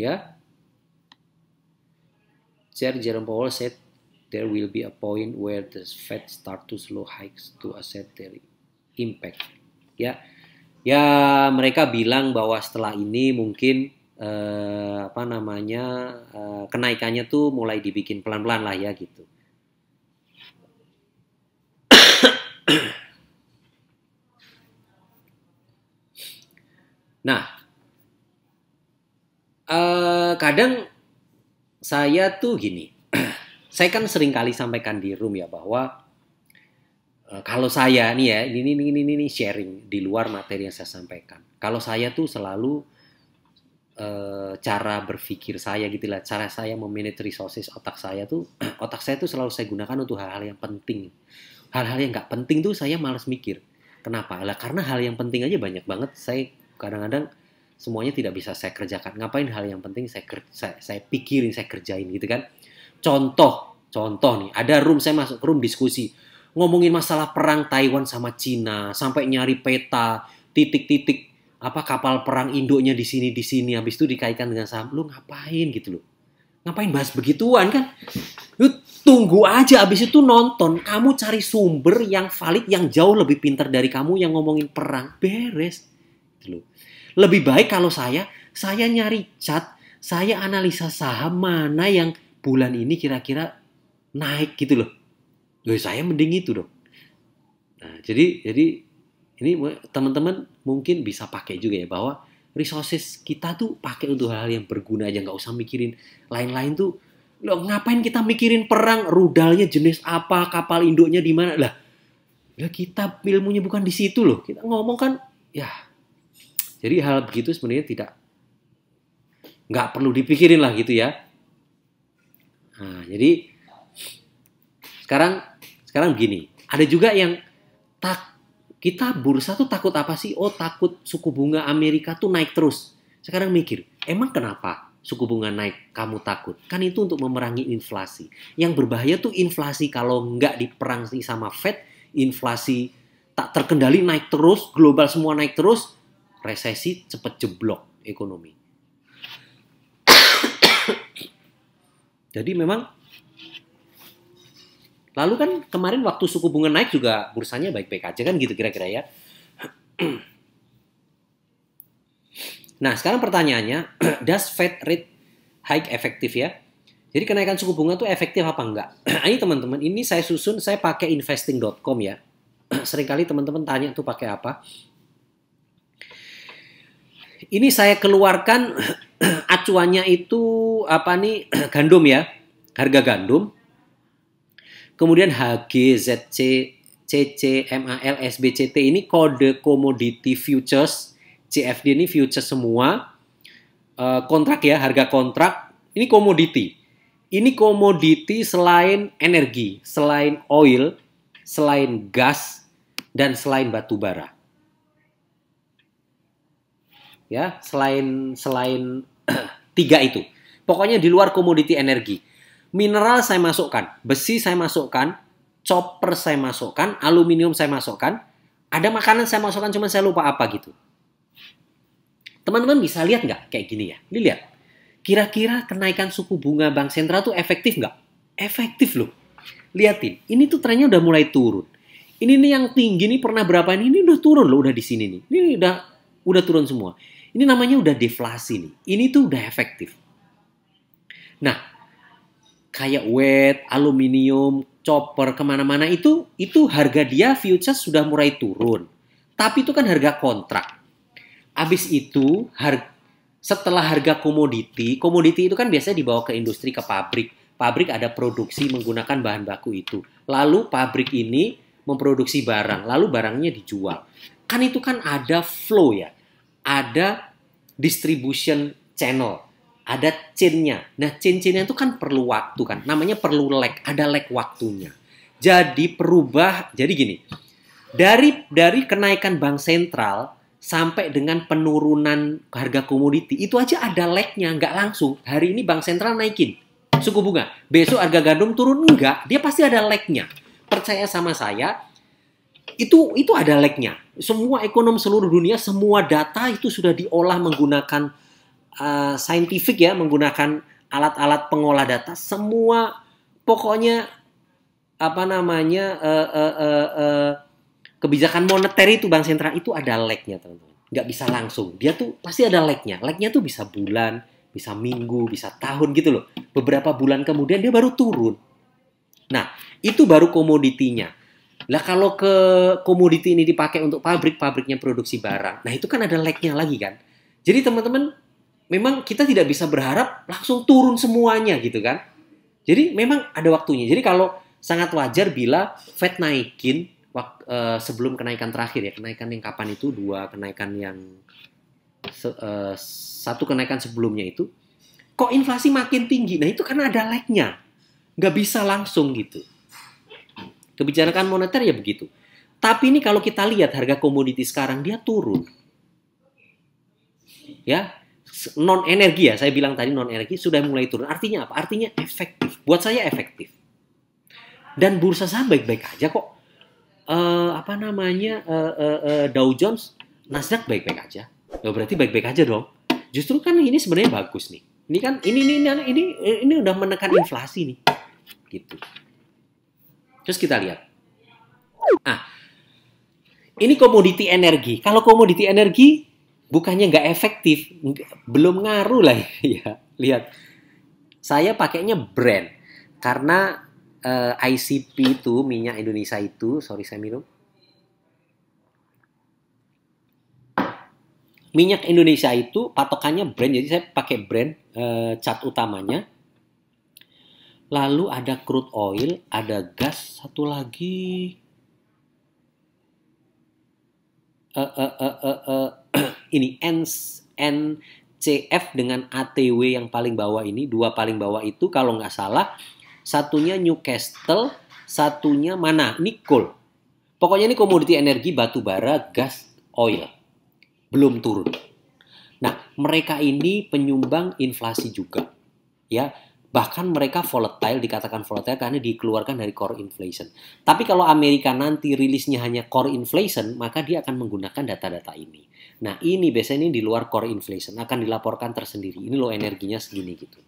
eh, ya, Chair Jerome Powell said there will be a point where the Fed start to slow hikes to assess their impact. Ya, ya mereka bilang bahwa setelah ini mungkin eh, apa namanya eh, kenaikannya tuh mulai dibikin pelan-pelan lah ya gitu. nah, eh, kadang saya tuh gini, [clears throat] saya kan sering kali sampaikan di room ya bahwa eh, kalau saya nih ya, ini ini, ini ini sharing di luar materi yang saya sampaikan. Kalau saya tuh selalu eh, cara berpikir saya gitu lah, cara saya memanage resources otak saya tuh, [clears throat] otak saya tuh selalu saya gunakan untuk hal-hal yang penting. Hal-hal yang nggak penting tuh saya males mikir. Kenapa? Lah karena hal yang penting aja banyak banget saya kadang-kadang semuanya tidak bisa saya kerjakan. Ngapain hal yang penting saya, saya, saya pikirin, saya kerjain gitu kan. Contoh, contoh nih, ada room saya masuk room diskusi ngomongin masalah perang Taiwan sama Cina, sampai nyari peta, titik-titik apa kapal perang Indonya di sini di sini habis itu dikaitkan dengan saham. Lu ngapain gitu loh? Ngapain bahas begituan kan? Lu tunggu aja habis itu nonton, kamu cari sumber yang valid yang jauh lebih pintar dari kamu yang ngomongin perang. Beres. Gitu loh. Lebih baik kalau saya, saya nyari cat, saya analisa saham mana yang bulan ini kira-kira naik gitu loh. Loh saya mending itu dong. Nah, jadi jadi ini teman-teman mungkin bisa pakai juga ya bahwa resources kita tuh pakai untuk hal-hal yang berguna aja nggak usah mikirin lain-lain tuh loh ngapain kita mikirin perang rudalnya jenis apa kapal induknya di mana lah lah kita ilmunya bukan di situ loh kita ngomong kan ya jadi hal begitu sebenarnya tidak nggak perlu dipikirin lah gitu ya. Nah, jadi sekarang sekarang begini, ada juga yang tak kita bursa tuh takut apa sih? Oh takut suku bunga Amerika tuh naik terus. Sekarang mikir, emang kenapa suku bunga naik kamu takut? Kan itu untuk memerangi inflasi. Yang berbahaya tuh inflasi kalau nggak diperangi sama Fed, inflasi tak terkendali naik terus, global semua naik terus, resesi cepat jeblok ekonomi. Jadi memang lalu kan kemarin waktu suku bunga naik juga bursanya baik-baik aja kan gitu kira-kira ya. Nah, sekarang pertanyaannya, [clears throat] does Fed rate hike efektif ya? Jadi kenaikan suku bunga itu efektif apa enggak? ini [clears throat] teman-teman, ini saya susun, saya pakai investing.com ya. [clears throat] Seringkali teman-teman tanya tuh pakai apa. Ini saya keluarkan [clears throat] acuannya itu apa nih [clears throat] gandum ya, harga gandum. Kemudian HGZC CC, MAL, SBCT ini kode komoditi futures. CFD ini futures semua. Eh, kontrak ya, harga kontrak. Ini komoditi. Ini komoditi selain energi, selain oil, selain gas, dan selain batu bara ya selain selain [clears throat] tiga itu. Pokoknya di luar komoditi energi. Mineral saya masukkan, besi saya masukkan, chopper saya masukkan, aluminium saya masukkan, ada makanan saya masukkan cuma saya lupa apa gitu. Teman-teman bisa lihat nggak kayak gini ya? lihat. Kira-kira kenaikan suku bunga Bank Sentral tuh efektif nggak? Efektif loh. Liatin, ini tuh trennya udah mulai turun. Ini nih yang tinggi nih pernah berapa ini? Ini udah turun loh, udah di sini nih. Ini udah udah turun semua. Ini namanya udah deflasi nih. Ini tuh udah efektif. Nah, kayak wet, aluminium, chopper kemana-mana itu itu harga dia futures sudah mulai turun. Tapi itu kan harga kontrak. Abis itu harga setelah harga komoditi, komoditi itu kan biasanya dibawa ke industri ke pabrik. Pabrik ada produksi menggunakan bahan baku itu. Lalu pabrik ini memproduksi barang, lalu barangnya dijual. Kan itu kan ada flow ya ada distribution channel, ada chainnya. Nah, chain-chainnya itu kan perlu waktu kan, namanya perlu lag, ada lag waktunya. Jadi perubah, jadi gini, dari dari kenaikan bank sentral sampai dengan penurunan harga komoditi itu aja ada lagnya, nggak langsung. Hari ini bank sentral naikin suku bunga, besok harga gandum turun enggak, dia pasti ada lagnya. Percaya sama saya, itu itu ada lagnya. Semua ekonom seluruh dunia, semua data itu sudah diolah menggunakan uh, scientific ya, menggunakan alat-alat pengolah data. Semua pokoknya apa namanya uh, uh, uh, uh, kebijakan moneter itu bank sentral itu ada lagnya teman-teman. Nggak bisa langsung. Dia tuh pasti ada lagnya. Lagnya tuh bisa bulan, bisa minggu, bisa tahun gitu loh. Beberapa bulan kemudian dia baru turun. Nah, itu baru komoditinya lah kalau ke komoditi ini dipakai untuk pabrik, pabriknya produksi barang. Nah itu kan ada like-nya lagi kan. Jadi teman-teman memang kita tidak bisa berharap langsung turun semuanya gitu kan. Jadi memang ada waktunya. Jadi kalau sangat wajar bila Fed naikin wak, uh, sebelum kenaikan terakhir ya. Kenaikan yang kapan itu? Dua kenaikan yang se, uh, satu kenaikan sebelumnya itu. Kok inflasi makin tinggi? Nah itu karena ada like-nya, Nggak bisa langsung gitu. Kebijakan moneter ya begitu. Tapi ini kalau kita lihat harga komoditi sekarang dia turun. Ya, non energi ya, saya bilang tadi non energi sudah mulai turun. Artinya apa? Artinya efektif. Buat saya efektif. Dan bursa saham baik-baik aja kok. Uh, apa namanya uh, uh, uh, Dow Jones, Nasdaq baik-baik aja. Ya berarti baik-baik aja dong. Justru kan ini sebenarnya bagus nih. Ini kan ini ini ini ini, ini udah menekan inflasi nih. Gitu. Terus kita lihat. Ah, ini komoditi energi. Kalau komoditi energi bukannya nggak efektif, belum ngaruh lah ya. [laughs] ya. Lihat, saya pakainya brand karena uh, eh, ICP itu minyak Indonesia itu, sorry saya minum. Minyak Indonesia itu patokannya brand, jadi saya pakai brand uh, cat utamanya. Lalu ada crude oil, ada gas, satu lagi uh, uh, uh, uh, uh, ini NCF dengan ATW yang paling bawah ini, dua paling bawah itu kalau nggak salah satunya Newcastle, satunya mana? Nikol. Pokoknya ini komoditi energi batu bara, gas, oil. Belum turun. Nah, mereka ini penyumbang inflasi juga. Ya, bahkan mereka volatile dikatakan volatile karena dikeluarkan dari core inflation. Tapi kalau Amerika nanti rilisnya hanya core inflation, maka dia akan menggunakan data-data ini. Nah, ini biasanya ini di luar core inflation akan dilaporkan tersendiri. Ini loh energinya segini gitu.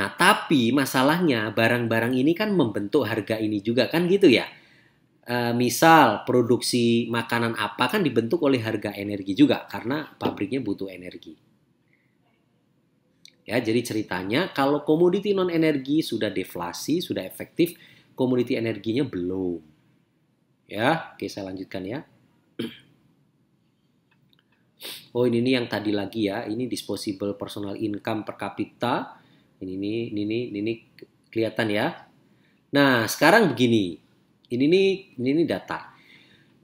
Nah, tapi masalahnya barang-barang ini kan membentuk harga ini juga kan gitu ya. E, misal produksi makanan apa kan dibentuk oleh harga energi juga karena pabriknya butuh energi. Ya, jadi ceritanya kalau komoditi non energi sudah deflasi, sudah efektif, komoditi energinya belum. Ya, oke saya lanjutkan ya. Oh ini ini yang tadi lagi ya, ini disposable personal income per kapita. Ini ini ini ini, ini kelihatan ya. Nah, sekarang begini. Ini ini ini ini data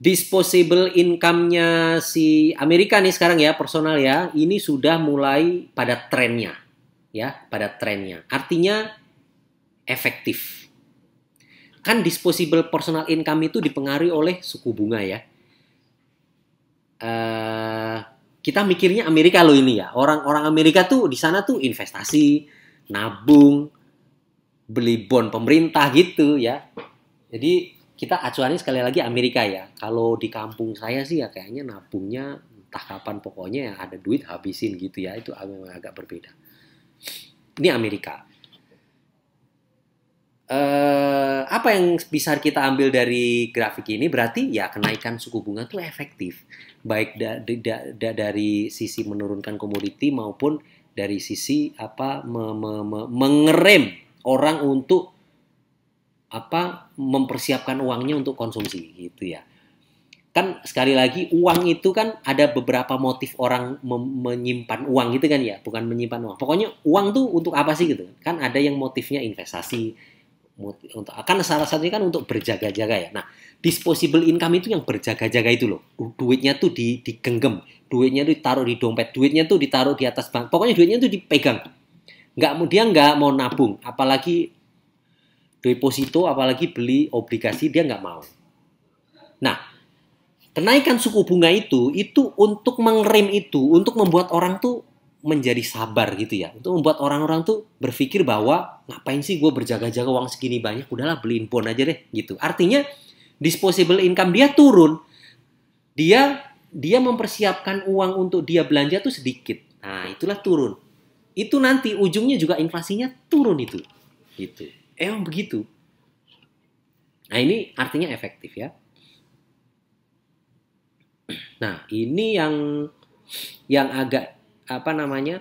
disposable income-nya si Amerika nih sekarang ya personal ya ini sudah mulai pada trennya ya pada trennya. Artinya efektif. Kan disposable personal income itu dipengaruhi oleh suku bunga ya. Uh, kita mikirnya Amerika loh ini ya. Orang-orang Amerika tuh di sana tuh investasi, nabung, beli bond pemerintah gitu ya. Jadi kita acuannya sekali lagi Amerika ya. Kalau di kampung saya sih ya kayaknya nabungnya entah kapan pokoknya yang ada duit habisin gitu ya. Itu agak, agak berbeda. Ini Amerika. Uh, apa yang bisa kita ambil dari grafik ini berarti ya kenaikan suku bunga itu efektif baik da, da, da, dari sisi menurunkan komoditi maupun dari sisi apa me, me, me, mengerem orang untuk apa mempersiapkan uangnya untuk konsumsi gitu ya kan sekali lagi uang itu kan ada beberapa motif orang menyimpan uang gitu kan ya bukan menyimpan uang pokoknya uang tuh untuk apa sih gitu kan ada yang motifnya investasi untuk akan salah satunya kan untuk berjaga-jaga ya nah disposable income itu yang berjaga-jaga itu loh duitnya tuh di digenggam duitnya tuh ditaruh di dompet duitnya tuh ditaruh di atas bank pokoknya duitnya tuh dipegang nggak mau dia nggak mau nabung apalagi deposito apalagi beli obligasi dia nggak mau nah kenaikan suku bunga itu itu untuk mengerem itu, untuk membuat orang tuh menjadi sabar gitu ya. Untuk membuat orang-orang tuh berpikir bahwa ngapain sih gue berjaga-jaga uang segini banyak, udahlah beliin bond aja deh gitu. Artinya disposable income dia turun, dia dia mempersiapkan uang untuk dia belanja tuh sedikit. Nah itulah turun. Itu nanti ujungnya juga inflasinya turun itu, gitu. Emang begitu. Nah ini artinya efektif ya. Nah, ini yang yang agak apa namanya?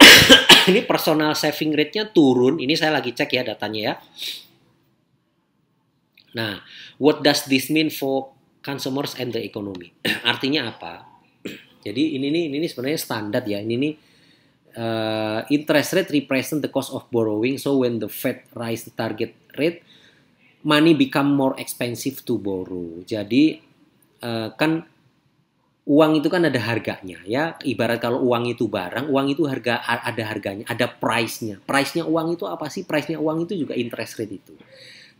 [coughs] ini personal saving rate-nya turun. Ini saya lagi cek ya datanya ya. Nah, what does this mean for consumers and the economy? [coughs] Artinya apa? [coughs] Jadi ini ini, ini sebenarnya standar ya. Ini nih eh, uh, interest rate represent the cost of borrowing. So when the Fed raise the target rate, money become more expensive to borrow. Jadi Eh, kan uang itu kan ada harganya ya ibarat kalau uang itu barang uang itu harga ada harganya ada price-nya price-nya uang itu apa sih price-nya uang itu juga interest rate itu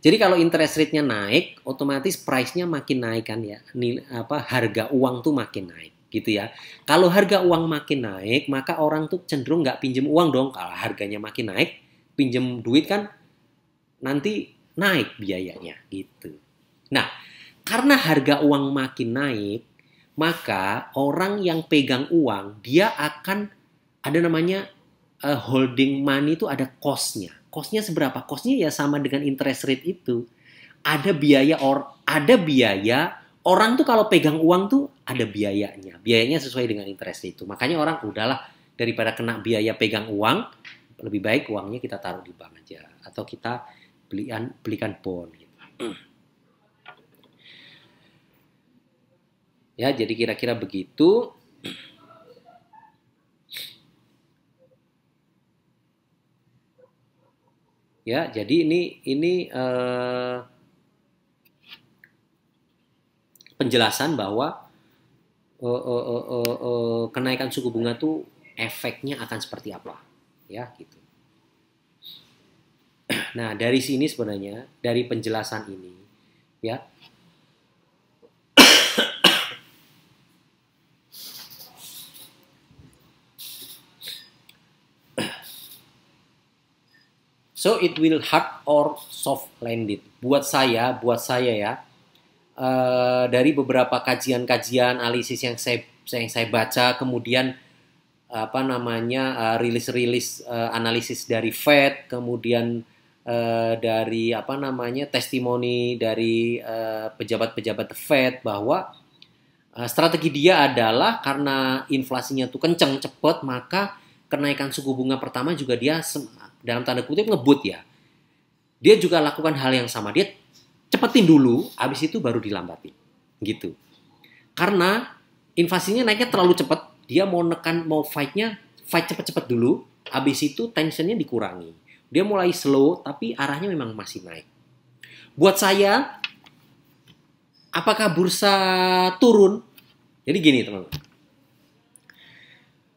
jadi kalau interest rate-nya naik otomatis price-nya makin naik kan ya Nil, apa harga uang tuh makin naik gitu ya kalau harga uang makin naik maka orang tuh cenderung nggak pinjem uang dong kalau harganya makin naik pinjem duit kan nanti naik biayanya gitu nah karena harga uang makin naik, maka orang yang pegang uang dia akan ada namanya uh, holding money itu ada costnya. Costnya seberapa? Costnya ya sama dengan interest rate itu. Ada biaya or ada biaya orang tuh kalau pegang uang tuh ada biayanya. Biayanya sesuai dengan interest rate itu. Makanya orang udahlah daripada kena biaya pegang uang, lebih baik uangnya kita taruh di bank aja atau kita belian belikan bond gitu. Ya, jadi kira-kira begitu. Ya, jadi ini ini eh, penjelasan bahwa eh, eh, eh, eh, kenaikan suku bunga tuh efeknya akan seperti apa, ya gitu. Nah, dari sini sebenarnya dari penjelasan ini, ya So it will hard or soft landed. Buat saya, buat saya ya, uh, dari beberapa kajian-kajian analisis yang saya yang saya baca, kemudian apa namanya eh, rilis-rilis uh, uh, analisis dari Fed, kemudian uh, dari apa namanya testimoni dari pejabat-pejabat uh, Fed bahwa strategi dia adalah karena inflasinya tuh kenceng cepet maka kenaikan suku bunga pertama juga dia dalam tanda kutip ngebut ya dia juga lakukan hal yang sama dia cepetin dulu habis itu baru dilambatin gitu karena invasinya naiknya terlalu cepat dia mau nekan mau fightnya fight cepet-cepet dulu habis itu tensionnya dikurangi dia mulai slow tapi arahnya memang masih naik buat saya apakah bursa turun jadi gini teman-teman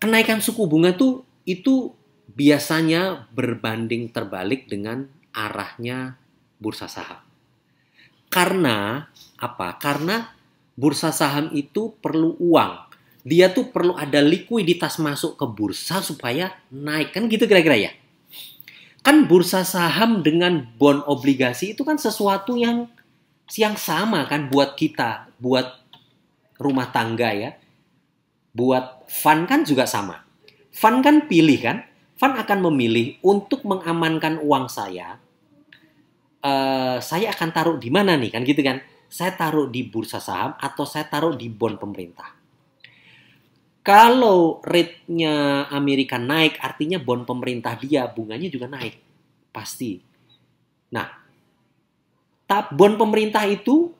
kenaikan suku bunga tuh itu biasanya berbanding terbalik dengan arahnya bursa saham. Karena apa? Karena bursa saham itu perlu uang. Dia tuh perlu ada likuiditas masuk ke bursa supaya naik. Kan gitu kira-kira ya? Kan bursa saham dengan bond obligasi itu kan sesuatu yang yang sama kan buat kita, buat rumah tangga ya. Buat fund kan juga sama. Fund kan pilih kan? Fund akan memilih untuk mengamankan uang saya. Uh, saya akan taruh di mana nih kan gitu kan? Saya taruh di bursa saham atau saya taruh di bond pemerintah. Kalau rate-nya Amerika naik, artinya bond pemerintah dia bunganya juga naik. Pasti. Nah, tab bond pemerintah itu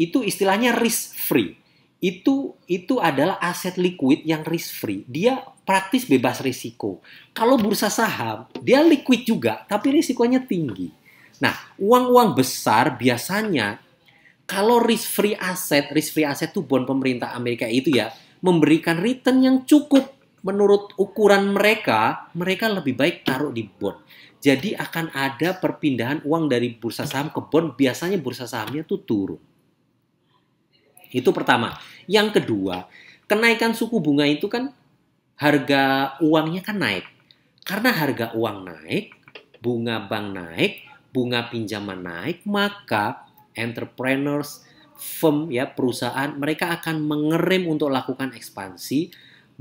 itu istilahnya risk free. Itu itu adalah aset liquid yang risk free. Dia praktis bebas risiko. Kalau bursa saham, dia liquid juga, tapi risikonya tinggi. Nah, uang-uang besar biasanya kalau risk free asset, risk free asset itu bond pemerintah Amerika itu ya, memberikan return yang cukup menurut ukuran mereka, mereka lebih baik taruh di bond. Jadi akan ada perpindahan uang dari bursa saham ke bond, biasanya bursa sahamnya tuh turun. Itu pertama. Yang kedua, kenaikan suku bunga itu kan harga uangnya kan naik. Karena harga uang naik, bunga bank naik, bunga pinjaman naik, maka entrepreneurs, firm ya perusahaan, mereka akan mengerim untuk lakukan ekspansi,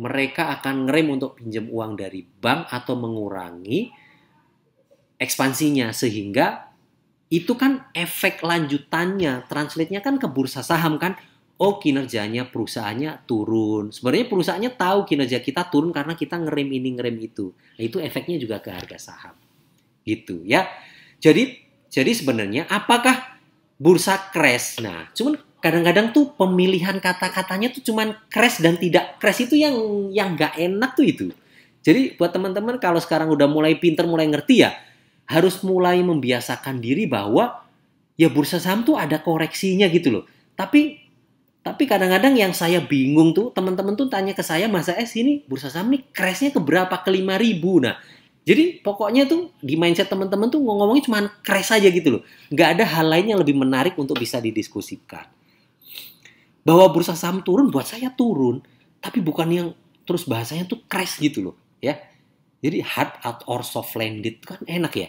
mereka akan ngerim untuk pinjam uang dari bank atau mengurangi ekspansinya sehingga itu kan efek lanjutannya, translate-nya kan ke bursa saham kan oh kinerjanya perusahaannya turun. Sebenarnya perusahaannya tahu kinerja kita turun karena kita ngerem ini ngerem itu. Nah, itu efeknya juga ke harga saham. Gitu ya. Jadi jadi sebenarnya apakah bursa crash? Nah, cuman kadang-kadang tuh pemilihan kata-katanya tuh cuman crash dan tidak crash itu yang yang nggak enak tuh itu. Jadi buat teman-teman kalau sekarang udah mulai pinter, mulai ngerti ya, harus mulai membiasakan diri bahwa ya bursa saham tuh ada koreksinya gitu loh. Tapi tapi kadang-kadang yang saya bingung tuh, teman-teman tuh tanya ke saya, masa es ini bursa saham ini crashnya ke berapa? Ke 5 ribu. Nah, jadi pokoknya tuh di mindset teman-teman tuh ngomongnya cuma crash aja gitu loh. Nggak ada hal lain yang lebih menarik untuk bisa didiskusikan. Bahwa bursa saham turun buat saya turun, tapi bukan yang terus bahasanya tuh crash gitu loh. ya. Jadi hard out or soft landed kan enak ya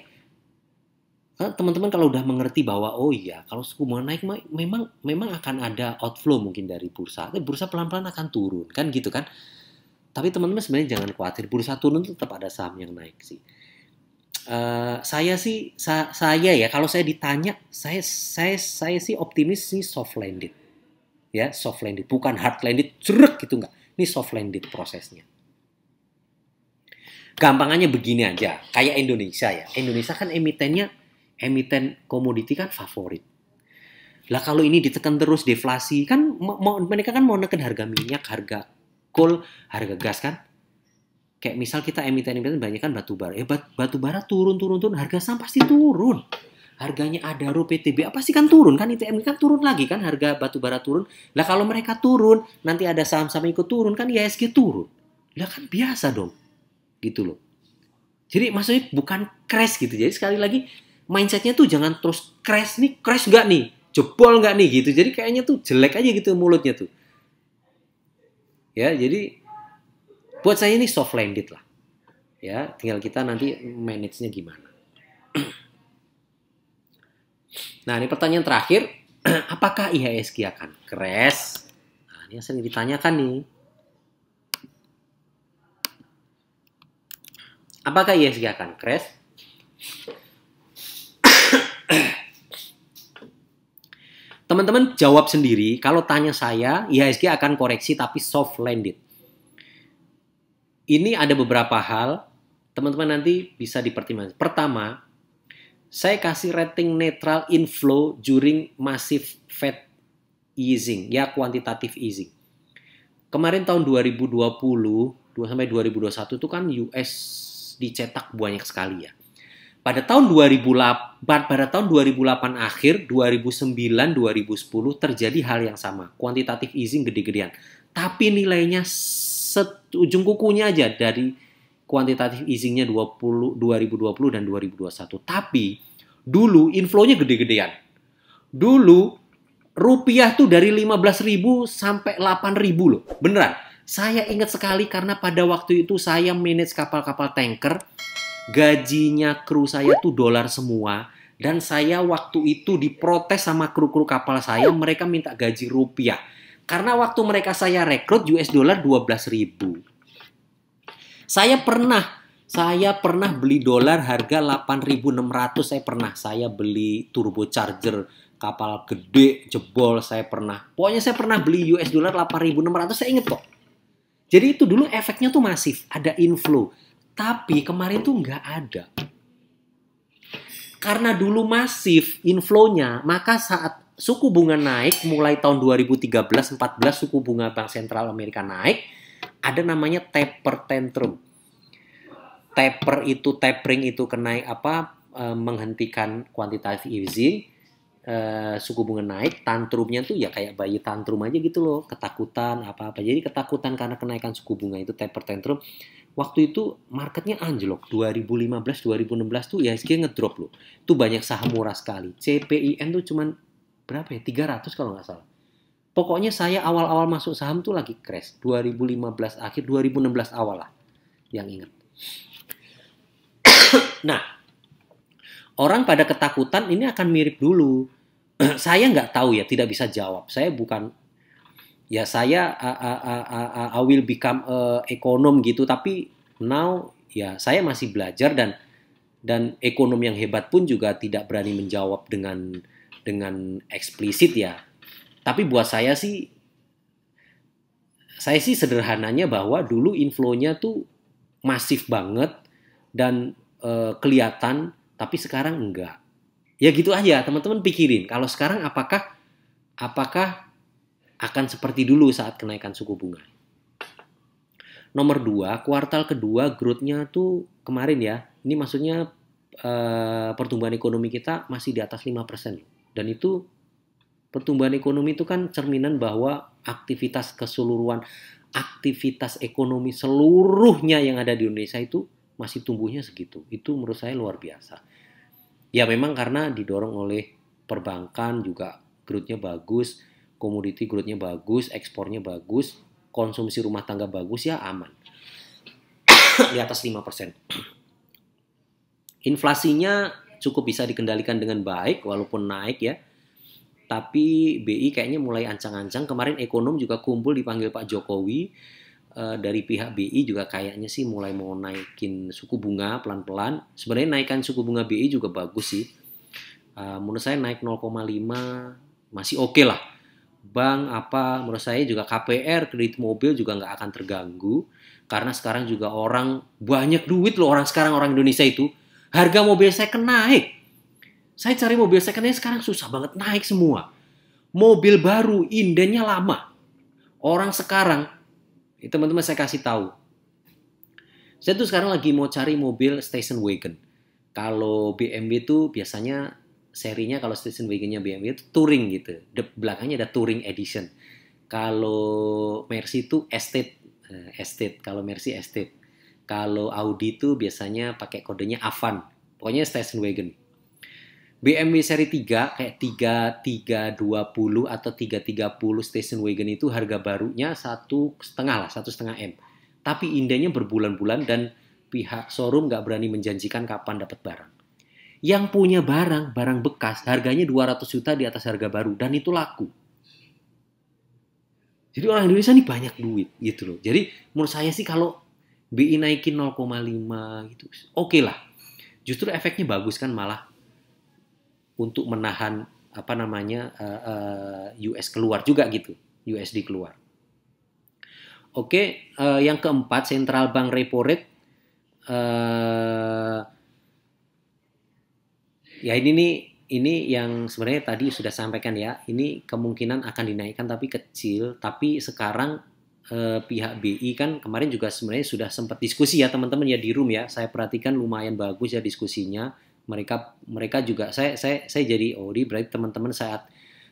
teman-teman kalau udah mengerti bahwa oh iya kalau suku bunga naik memang memang akan ada outflow mungkin dari bursa tapi bursa pelan-pelan akan turun kan gitu kan tapi teman-teman sebenarnya jangan khawatir bursa turun tetap ada saham yang naik sih uh, saya sih sa saya ya kalau saya ditanya saya saya saya sih optimis sih soft landed ya soft landed bukan hard landed cerek gitu nggak ini soft landed prosesnya gampangannya begini aja kayak Indonesia ya Indonesia kan emitennya emiten komoditi kan favorit. Lah kalau ini ditekan terus deflasi kan mau mereka kan mau neken harga minyak, harga coal, harga gas kan? Kayak misal kita emiten-emiten banyak kan batu bara. Ya batu bara turun turun turun harga saham pasti turun. Harganya ada PTB apa sih kan turun kan ITM kan turun lagi kan harga batu bara turun. Lah kalau mereka turun nanti ada saham-saham ikut turun kan IHSG turun. Lah kan biasa dong. Gitu loh. Jadi maksudnya bukan crash gitu. Jadi sekali lagi mindsetnya tuh jangan terus crash nih, crash gak nih, jebol gak nih gitu. Jadi kayaknya tuh jelek aja gitu mulutnya tuh. Ya, jadi buat saya ini soft landed lah. Ya, tinggal kita nanti manage-nya gimana. [clears throat] nah, ini pertanyaan terakhir. [clears throat] Apakah IHSG akan crash? Nah, ini yang sering ditanyakan nih. Apakah IHSG akan crash? Teman-teman jawab sendiri, kalau tanya saya, IHSG akan koreksi tapi soft landed. Ini ada beberapa hal, teman-teman nanti bisa dipertimbangkan. Pertama, saya kasih rating netral inflow during massive Fed easing, ya quantitative easing. Kemarin tahun 2020, 2 sampai 2021 itu kan US dicetak banyak sekali ya pada tahun 2008 pada tahun 2008 akhir 2009 2010 terjadi hal yang sama kuantitatif easing gede-gedean tapi nilainya ujung kukunya aja dari kuantitatif easingnya 20 2020 dan 2021 tapi dulu inflownya gede-gedean dulu rupiah tuh dari 15.000 sampai 8.000 loh beneran saya ingat sekali karena pada waktu itu saya manage kapal-kapal tanker gajinya kru saya tuh dolar semua dan saya waktu itu diprotes sama kru-kru kapal saya mereka minta gaji rupiah karena waktu mereka saya rekrut US dollar 12.000 saya pernah saya pernah beli dolar harga 8.600 saya pernah saya beli turbocharger kapal gede jebol saya pernah pokoknya saya pernah beli US dollar 8.600 saya inget kok jadi itu dulu efeknya tuh masif ada inflow tapi kemarin tuh nggak ada. Karena dulu masif inflownya, maka saat suku bunga naik mulai tahun 2013-14 suku bunga Bank Sentral Amerika naik, ada namanya taper tantrum. Taper itu tapering itu kenaik apa e, menghentikan quantitative easing, e, suku bunga naik, tantrumnya tuh ya kayak bayi tantrum aja gitu loh, ketakutan apa-apa. Jadi ketakutan karena kenaikan suku bunga itu taper tantrum waktu itu marketnya anjlok 2015 2016 tuh ya IHSG ngedrop loh itu banyak saham murah sekali CPIN tuh cuman berapa ya 300 kalau nggak salah pokoknya saya awal-awal masuk saham tuh lagi crash 2015 akhir 2016 awal lah yang ingat [coughs] nah orang pada ketakutan ini akan mirip dulu [coughs] saya nggak tahu ya tidak bisa jawab saya bukan ya saya I, uh, uh, I will become ekonom gitu tapi now ya saya masih belajar dan dan ekonom yang hebat pun juga tidak berani menjawab dengan dengan eksplisit ya. Tapi buat saya sih saya sih sederhananya bahwa dulu inflownya tuh masif banget dan uh, kelihatan tapi sekarang enggak. Ya gitu aja, teman-teman pikirin kalau sekarang apakah apakah akan seperti dulu saat kenaikan suku bunga. Nomor dua, kuartal kedua growth-nya tuh kemarin ya, ini maksudnya e, pertumbuhan ekonomi kita masih di atas 5%. Dan itu pertumbuhan ekonomi itu kan cerminan bahwa aktivitas keseluruhan, aktivitas ekonomi seluruhnya yang ada di Indonesia itu masih tumbuhnya segitu. Itu menurut saya luar biasa. Ya memang karena didorong oleh perbankan juga growth-nya bagus, komoditi growth-nya bagus, ekspornya bagus, konsumsi rumah tangga bagus ya aman. di atas 5%. Inflasinya cukup bisa dikendalikan dengan baik walaupun naik ya. Tapi BI kayaknya mulai ancang-ancang. Kemarin ekonom juga kumpul dipanggil Pak Jokowi eh, dari pihak BI juga kayaknya sih mulai mau naikin suku bunga pelan-pelan. Sebenarnya naikkan suku bunga BI juga bagus sih. Eh, menurut saya naik 0,5 masih oke okay lah bank apa menurut saya juga KPR kredit mobil juga nggak akan terganggu karena sekarang juga orang banyak duit loh orang sekarang orang Indonesia itu harga mobil saya kan naik saya cari mobil saya secondnya sekarang susah banget naik semua mobil baru indennya lama orang sekarang eh, teman-teman saya kasih tahu saya tuh sekarang lagi mau cari mobil station wagon kalau BMW itu biasanya serinya kalau station wagonnya BMW itu touring gitu. De belakangnya ada touring edition. Kalau Mercy itu estate, uh, estate. Kalau Mercy estate. Kalau Audi itu biasanya pakai kodenya Avan. Pokoknya station wagon. BMW seri 3 kayak 3320 atau 330 station wagon itu harga barunya satu setengah lah, satu setengah M. Tapi indahnya berbulan-bulan dan pihak showroom nggak berani menjanjikan kapan dapat barang yang punya barang, barang bekas, harganya 200 juta di atas harga baru dan itu laku. Jadi orang Indonesia ini banyak duit gitu loh. Jadi menurut saya sih kalau BI naikin 0,5 gitu, oke okay lah. Justru efeknya bagus kan malah untuk menahan apa namanya uh, eh, eh, uh, US keluar juga gitu, USD keluar. Oke, okay, uh, eh, yang keempat central bank repo rate uh, Ya ini nih ini yang sebenarnya tadi sudah sampaikan ya, ini kemungkinan akan dinaikkan tapi kecil, tapi sekarang eh, pihak BI kan kemarin juga sebenarnya sudah sempat diskusi ya teman-teman ya di room ya, saya perhatikan lumayan bagus ya diskusinya, mereka mereka juga saya saya saya jadi oh di berarti teman-teman saat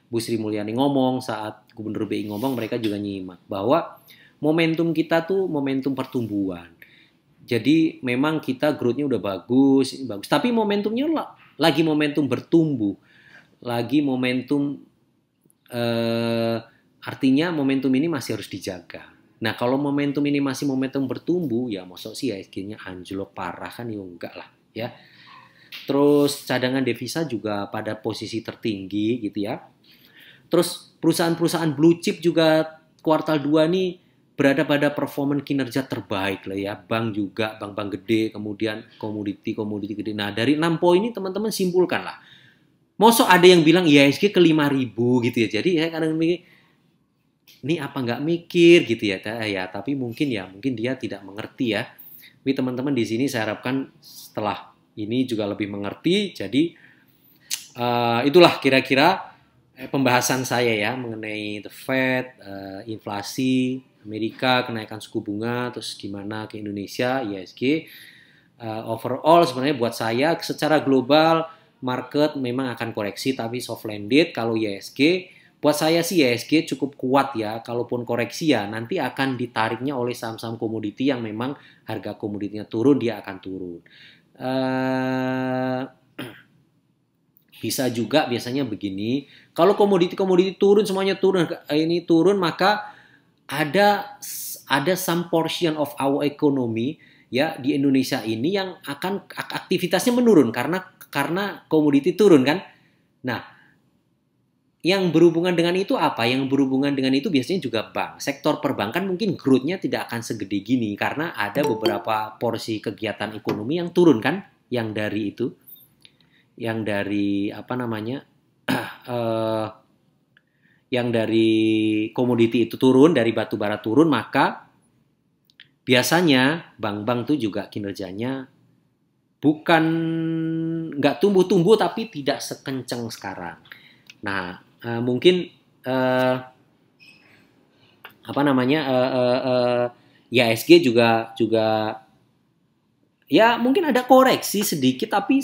Bu Sri Mulyani ngomong, saat Gubernur BI ngomong mereka juga nyimak bahwa momentum kita tuh momentum pertumbuhan. Jadi memang kita growth-nya udah bagus, bagus. Tapi momentumnya lagi momentum bertumbuh, lagi momentum eh, artinya momentum ini masih harus dijaga. Nah kalau momentum ini masih momentum bertumbuh, ya maksud sih ya, akhirnya anjlok parah kan ya enggak lah ya. Terus cadangan devisa juga pada posisi tertinggi gitu ya. Terus perusahaan-perusahaan blue chip juga kuartal 2 nih berada pada performa kinerja terbaik lah ya. Bank juga, bank-bank gede, kemudian komoditi, komoditi gede. Nah, dari enam poin ini teman-teman simpulkan lah. Mosok ada yang bilang IHSG ke ribu gitu ya. Jadi ya kadang mikir ini apa nggak mikir gitu ya. Ya, tapi mungkin ya, mungkin dia tidak mengerti ya. Tapi teman-teman di sini saya harapkan setelah ini juga lebih mengerti. Jadi uh, itulah kira-kira eh, pembahasan saya ya mengenai the Fed, uh, inflasi, Amerika kenaikan suku bunga terus gimana ke Indonesia ISG e uh, eh, overall sebenarnya buat saya secara global market memang akan koreksi tapi soft landed kalau ISG e buat saya sih ISG e cukup kuat ya kalaupun koreksi ya nanti akan ditariknya oleh saham-saham komoditi yang memang harga komoditinya turun dia akan turun uh, [clears throat] bisa juga biasanya begini kalau komoditi komoditi turun semuanya turun ini turun maka ada ada some portion of our economy ya di Indonesia ini yang akan aktivitasnya menurun karena karena komoditi turun kan. Nah, yang berhubungan dengan itu apa? Yang berhubungan dengan itu biasanya juga bank. Sektor perbankan mungkin growth-nya tidak akan segede gini karena ada beberapa porsi kegiatan ekonomi yang turun kan yang dari itu yang dari apa namanya? uh, [clears throat] yang dari komoditi itu turun, dari batu bara turun, maka biasanya bank-bank itu juga kinerjanya bukan nggak tumbuh-tumbuh tapi tidak sekencang sekarang. Nah, uh, mungkin uh, apa namanya uh, uh, uh, juga juga ya mungkin ada koreksi sedikit tapi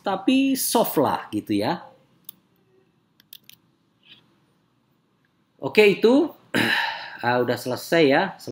tapi soft lah gitu ya Oke itu uh, [clears throat] udah selesai ya.